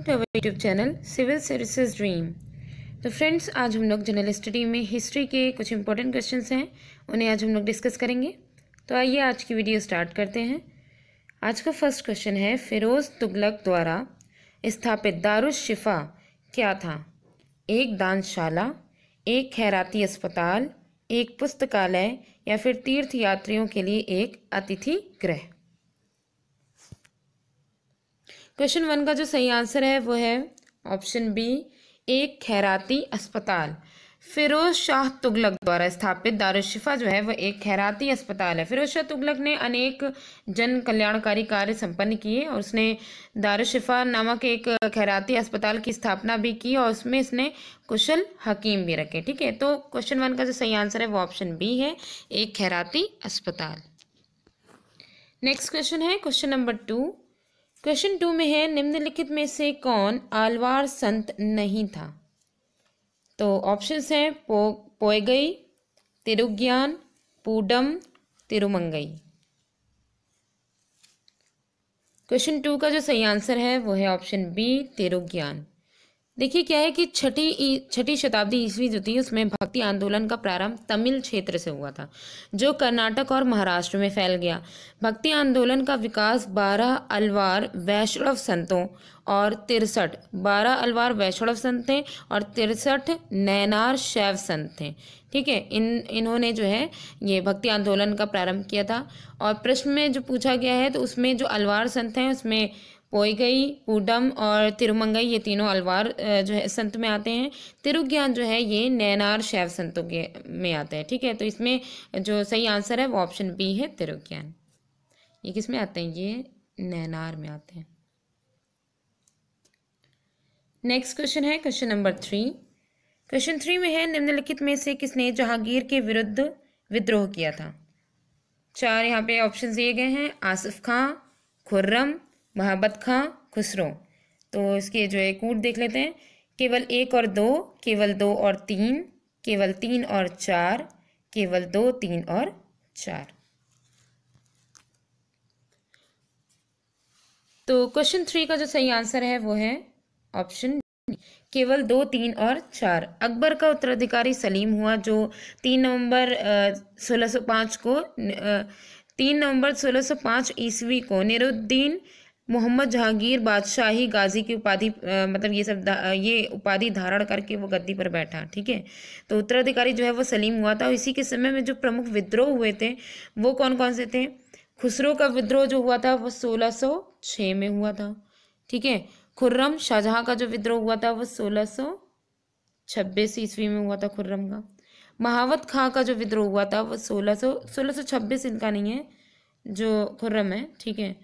welcome to our YouTube channel civil services dream तो friends आज हम लोग जनरल स्टडी में हिस्ट्री के कुछ इंपॉर्टेंट क्वेश्चंस हैं उन्हें आज हम लोग डिस्कस करेंगे तो आइए आज की वीडियो स्टार्ट करते हैं आज का फर्स्ट क्वेश्चन है फिरोज़ तुगलक द्वारा स्थापित दारुशिफा क्या था एक दानशाला एक खैराती अस्पताल एक पुस्तकालय या फिर तीर्थ यात्रियों के लिए एक अतिथि गृह क्वेश्चन वन का जो सही आंसर है वो है ऑप्शन बी एक खैराती अस्पताल फिरोज शाह तुगलक द्वारा स्थापित दारुशिफा जो है वह एक खैराती अस्पताल है फिरोज शाह तुगलक ने अनेक जन कल्याणकारी कार्य संपन्न किए और उसने दारुशिफा नामक एक खैराती अस्पताल की स्थापना भी की और उसमें इसने कुशल हकीम भी रखे ठीक है तो क्वेश्चन वन का जो सही आंसर है वो ऑप्शन बी है एक खैराती अस्पताल नेक्स्ट क्वेश्चन है question number two question two में है निम्नलिखित में से कौन आलवार संत नहीं था तो ऑप्शंस हैं पो पोएगई तिरुज्ञान पूडम तिरुमंगई क्वेश्चन टू का जो सही आंसर है वो है ऑप्शन बी तिरुज्ञान देखिए क्या है कि छठी छठी शताब्दी ईस्वी जो थी उसमें भक्ति आंदोलन का प्रारंभ तमिल क्षेत्र से हुआ था जो कर्नाटक और महाराष्ट्र में फैल गया भक्ति आंदोलन का विकास बारह अलवार वैष्णव संतों और तिरसठ बारह अलवार वैष्णव संत थे और तिरसठ नैनार शैव संत थे ठीक है इन इन्होंने जो है ये भक्ति आंदोलन का प्रारंभ किया था और प्रश्न में जो पूछा गया है तो उसमें जो अलवार संत हैं उसमें पोईगई पूडम और तिरुमंगई ये तीनों अलवार जो है संत में आते हैं तिरुज्ञान जो है ये नैनार शैव संतों के में आते हैं ठीक है तो इसमें जो सही आंसर है वो ऑप्शन बी है तिरुज्ञान ये किस में आते हैं ये नैनार में आते हैं नेक्स्ट क्वेश्चन है question number three question three में है निम्नलिखित में से किसने जहांगीर के विरुद्ध विद्रोह किया था चार यहाँ पे ऑप्शन दिए गए हैं आसिफ खां खुर्रम महाबत खां खुसरो तो इसके जो है कूट देख लेते हैं केवल एक और दो केवल दो और तीन केवल तीन और चार केवल दो तीन और चार तो क्वेश्चन थ्री का जो सही आंसर है वो है ऑप्शन केवल दो तीन और चार अकबर का उत्तराधिकारी सलीम हुआ जो तीन नवंबर सोलह सौ पाँच को तीन नवंबर सोलह सौ पाँच ईस्वी को निरुद्दीन मोहम्मद जहांगीर बादशाही गाजी की उपाधि मतलब ये सब ये उपाधि धारण करके वो गद्दी पर बैठा ठीक है तो उत्तराधिकारी जो है वो सलीम हुआ था और इसी के समय में जो प्रमुख विद्रोह हुए थे वो कौन कौन से थे खुसरो का विद्रोह जो हुआ था वो सोलह सौ में हुआ था ठीक है खुर्रम शाहजहाँ का जो विद्रोह हुआ था वो सोलह सौ छब्बीस ईस्वी में हुआ था खुर्रम का महावत खां का जो विद्रोह हुआ था वो सोलह सौ सोलह सौ छब्बीस इनका नहीं है जो खुर्रम है ठीक है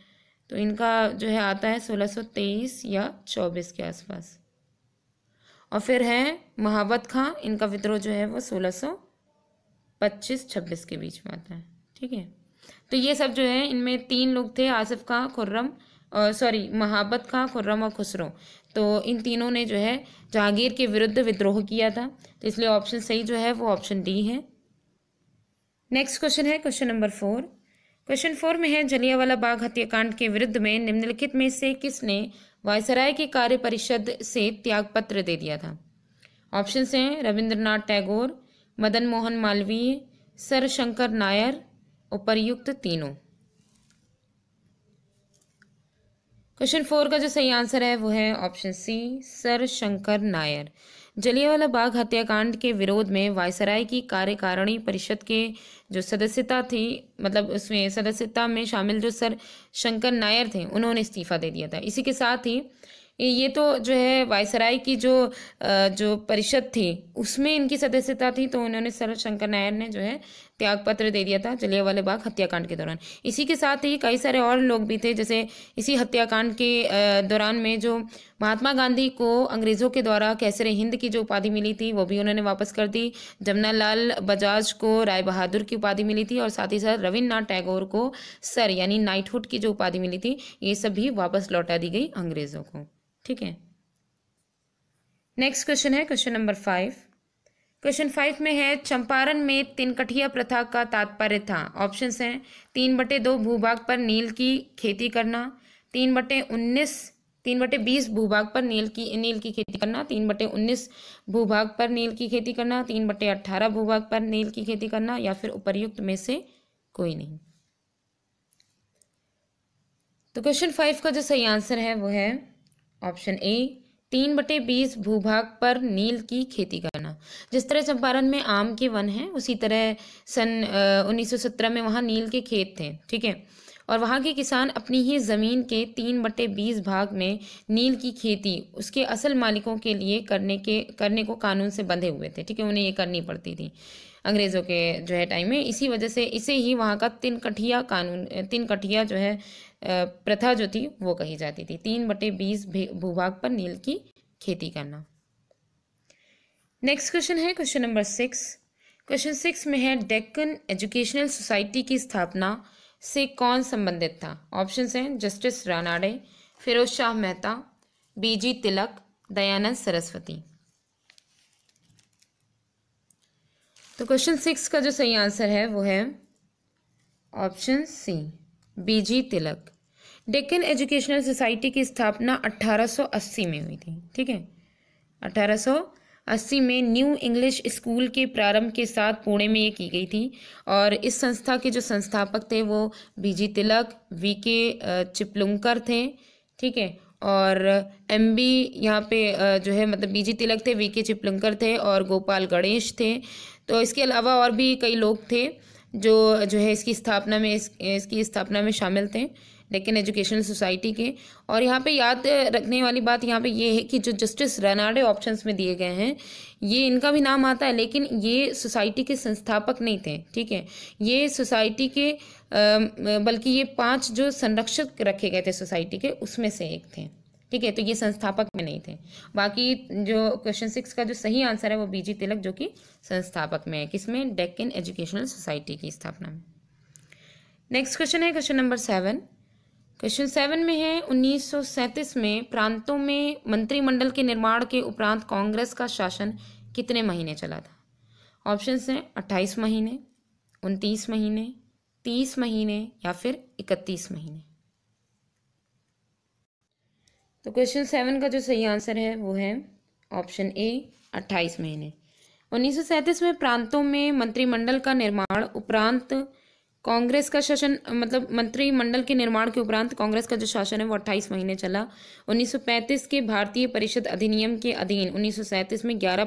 तो इनका जो है आता है 1623 या 24 के आसपास और फिर है महावत खां इनका विद्रोह जो है वो 1625-26 के बीच में आता है ठीक है तो ये सब जो है इनमें तीन लोग थे आसिफ खां खुर्रम सॉरी महाबत खां खुर्रम और खुसरो तो इन तीनों ने जो है जहांगीर के विरुद्ध विद्रोह किया था तो इसलिए ऑप्शन सही जो है वो ऑप्शन डी है नेक्स्ट क्वेश्चन है question number four question four में है जलियावाला बाग हत्याकांड के विरुद्ध में निम्नलिखित में से किसने वायसराय के कार्य परिषद से त्यागपत्र दे दिया था ऑप्शन हैं रविंद्रनाथ टैगोर मदन मोहन मालवीय सर शंकर नायर उपरयुक्त तीनों क्वेश्चन फोर का जो सही आंसर है वो है option C sir Shankar Nair Jallianwala Bagh हत्याकांड के विरोध में वायसराय की कार्यकारिणी परिषद के जो सदस्यता थी मतलब उसमें सदस्यता में शामिल जो सर शंकर नायर थे उन्होंने इस्तीफा दे दिया था इसी के साथ ही ये तो जो है वायसराय की जो जो परिषद थी उसमें इनकी सदस्यता थी तो उन्होंने सर शंकर नायर ने जो है त्यागपत्र दे दिया था जलिया वाले बाग हत्याकांड के दौरान इसी के साथ ही कई सारे और लोग भी थे जैसे इसी हत्याकांड के दौरान में जो महात्मा गांधी को अंग्रेज़ों के द्वारा कैसर हिंद की जो उपाधि मिली थी वो भी उन्होंने वापस कर दी लाल बजाज को राय बहादुर की उपाधि मिली थी और साथ ही साथ रविन्द्रनाथ टैगोर को सर यानी नाइटहुड की जो उपाधि मिली थी ये सब भी वापस लौटा दी गई अंग्रेज़ों को ठीक है नेक्स्ट क्वेश्चन है question number five question five में है चंपारण में तिनकठिया प्रथा का तात्पर्य था ऑप्शन हैं तीन बटे दो भूभाग पर नील की खेती करना तीन बटे उन्नीस तीन बटे बीस भूभाग पर नील की नील की खेती करना तीन बटे उन्नीस भूभाग पर नील की खेती करना तीन बटे अट्ठारह भूभाग पर नील की खेती करना या फिर उपरयुक्त में से कोई नहीं तो क्वेश्चन फाइव का जो सही आंसर है वो है ऑप्शन ए तीन बटे बीस भूभाग पर नील की खेती करना जिस तरह चंपारण में आम के वन हैं उसी तरह सन उन्नीस सौ सत्रह में वहाँ नील के खेत थे ठीक है और वहाँ के किसान अपनी ही ज़मीन के तीन बटे बीस भाग में नील की खेती उसके असल मालिकों के लिए करने के करने को कानून से बंधे हुए थे ठीक है उन्हें ये करनी पड़ती थी अंग्रेज़ों के जो है टाइम में इसी वजह से इसे ही वहाँ का तिनकठिया कानून तिनकठिया जो है प्रथा जो थी वो कही जाती थी तीन बटे बीस भूभाग पर नील की खेती करना नेक्स्ट क्वेश्चन है question number six question six में है डेक्कन एजुकेशनल सोसाइटी की स्थापना से कौन संबंधित था ऑप्शन हैं जस्टिस रानाडे फिरोज शाह मेहता बीजी तिलक दयानंद सरस्वती तो क्वेश्चन सिक्स का जो सही आंसर है वो है option C B G Tilak Deccan educational society की स्थापना 1880 में हुई थी ठीक है 1880 में न्यू इंग्लिश स्कूल के प्रारंभ के साथ पुणे में ये की गई थी और इस संस्था के जो संस्थापक थे वो बीजी तिलक वी के चिपलुंकर थे ठीक है और एम बी यहाँ पे जो है मतलब बीजी तिलक थे वी के चिपलुंकर थे और गोपाल गणेश थे तो इसके अलावा और भी कई लोग थे जो जो है इसकी स्थापना में इस, इसकी स्थापना में शामिल थे लेकिन एजुकेशनल सोसाइटी के और यहाँ पे याद रखने वाली बात यहाँ पे ये है कि जो जस्टिस रनाडे ऑप्शंस में दिए गए हैं ये इनका भी नाम आता है लेकिन ये सोसाइटी के संस्थापक नहीं थे ठीक है ये सोसाइटी के बल्कि ये पांच जो संरक्षक रखे गए थे सोसाइटी के उसमें से एक थे ठीक है तो ये संस्थापक में नहीं थे बाकी जो क्वेश्चन सिक्स का जो सही आंसर है वो बीजी तिलक जो कि संस्थापक में है किसमें डेक्कन एजुकेशनल सोसाइटी की स्थापना में नेक्स्ट क्वेश्चन है question number seven question seven में है उन्नीस में प्रांतों में मंत्रिमंडल के निर्माण के उपरांत कांग्रेस का शासन कितने महीने चला था ऑप्शंस हैं अट्ठाईस महीने उनतीस महीने तीस महीने या फिर इकतीस महीने तो क्वेश्चन सेवन का जो सही आंसर है वो है ऑप्शन ए अट्ठाईस महीने उन्नीस में प्रांतों में मंत्रिमंडल का निर्माण उपरांत कांग्रेस का शासन मतलब मंत्रिमंडल के निर्माण के उपरांत कांग्रेस का जो शासन है वो 28 महीने चला 1935 के भारतीय परिषद अधिनियम के अधीन 1937 में 11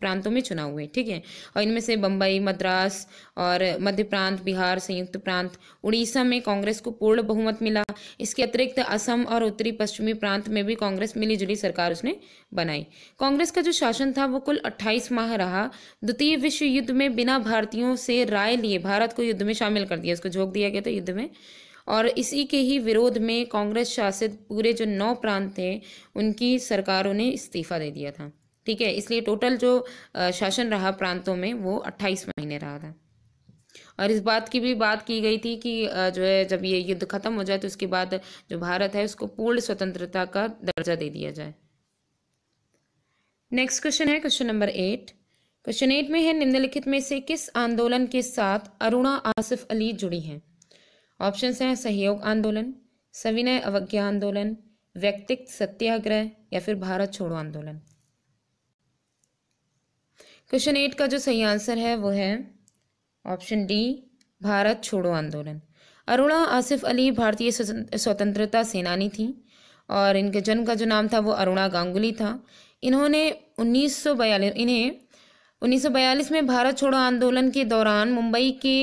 प्रांतों में चुनाव हुए ठीक है और इनमें से बम्बई मद्रास और मध्य प्रांत बिहार संयुक्त प्रांत उड़ीसा में कांग्रेस को पूर्ण बहुमत मिला इसके अतिरिक्त असम और उत्तरी पश्चिमी प्रांत में भी कांग्रेस मिली सरकार उसने बनाई कांग्रेस का जो शासन था वो कुल अट्ठाईस माह रहा द्वितीय विश्व युद्ध में बिना भारतीयों से राय लिए भारत को युद्ध में शामिल कर दिया इसको झोंक दिया गया था युद्ध में और इसी के ही विरोध में कांग्रेस शासित पूरे जो नौ प्रांत थे उनकी सरकारों ने इस्तीफा दे दिया था ठीक है इसलिए टोटल जो शासन रहा प्रांतों में वो अट्ठाईस महीने रहा था और इस बात की भी बात की गई थी कि जो है जब ये युद्ध खत्म हो जाए तो उसके बाद जो भारत है उसको पूर्ण स्वतंत्रता का दर्जा दे दिया जाए नेक्स्ट क्वेश्चन है question number eight question eight में है निम्नलिखित में से किस आंदोलन के साथ अरुणा आसिफ अली जुड़ी हैं ऑप्शन हैं सहयोग आंदोलन सविनय अवज्ञा आंदोलन व्यक्तिक सत्याग्रह या फिर भारत छोड़ो आंदोलन क्वेश्चन एट का जो सही आंसर है वो है ऑप्शन डी भारत छोड़ो आंदोलन अरुणा आसिफ अली भारतीय स्वतंत्रता सेनानी थी और इनके जन्म का जो नाम था वो अरुणा गांगुली था इन्होंने उन्नीस इन्हें 1942 में भारत छोड़ो आंदोलन के दौरान मुंबई के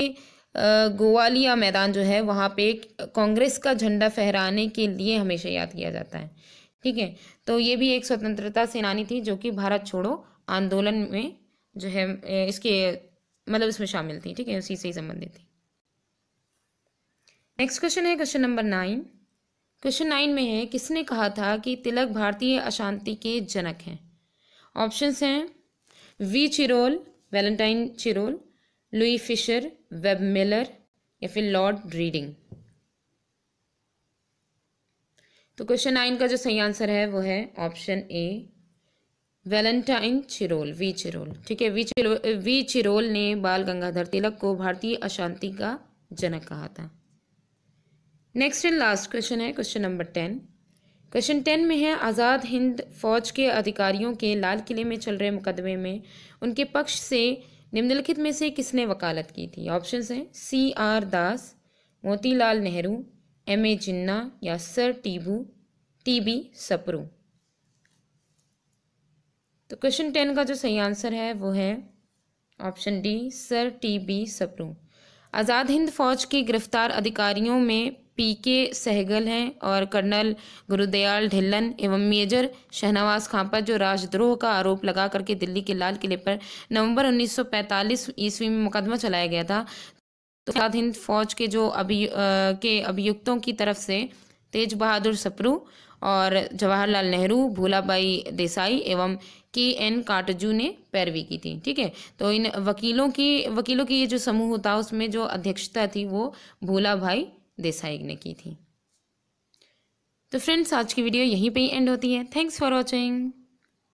गोवालिया मैदान जो है वहाँ पे कांग्रेस का झंडा फहराने के लिए हमेशा याद किया जाता है ठीक है तो ये भी एक स्वतंत्रता सेनानी थी जो कि भारत छोड़ो आंदोलन में जो है इसके मतलब इसमें शामिल थी ठीक है उसी से ही संबंधित थी नेक्स्ट क्वेश्चन है question number nine question nine में है किसने कहा था कि तिलक भारतीय अशांति के जनक हैं ऑप्शंस हैं V Chirol Valentine Chirol Louis Fischer Webb Miller या फिर लॉर्ड रीडिंग तो क्वेश्चन नाइन का जो सही आंसर है वो है option A Valentine Chirol V Chirol ठीक है वी चिरोल वी चिरोल ने बाल गंगाधर तिलक को भारतीय अशांति का जनक कहा था नेक्स्ट एंड लास्ट क्वेश्चन है question number ten question ten में है आज़ाद हिंद फौज के अधिकारियों के लाल किले में चल रहे मुकदमे में उनके पक्ष से निम्नलिखित में से किसने वकालत की थी ऑप्शन हैं C R Das Motilal Nehru M A Jinnah या सर टीबू टी बी सपरू तो क्वेश्चन टेन का जो सही आंसर है वो है option D sir T B Sapru Azad Hind Fauj के गिरफ्तार अधिकारियों में पी के सहगल हैं और कर्नल गुरुदयाल ढिल्लन एवं मेजर शहनवाज खां पर जो राजद्रोह का आरोप लगा करके दिल्ली के लाल किले पर नवंबर 1945 ईस्वी में मुकदमा चलाया गया था तो साथ हिंद फौज के जो अभियु के अभियुक्तों की तरफ से तेज बहादुर सप्रू और जवाहरलाल नेहरू भूलाबाई देसाई एवं के एन काटजू ने पैरवी की थी ठीक है तो इन वकीलों की वकीलों की ये जो समूह था उसमें जो अध्यक्षता थी वो भूला भाई देसाई ने की थी तो फ्रेंड्स आज की वीडियो यहीं पे ही एंड होती है थैंक्स फॉर वॉचिंग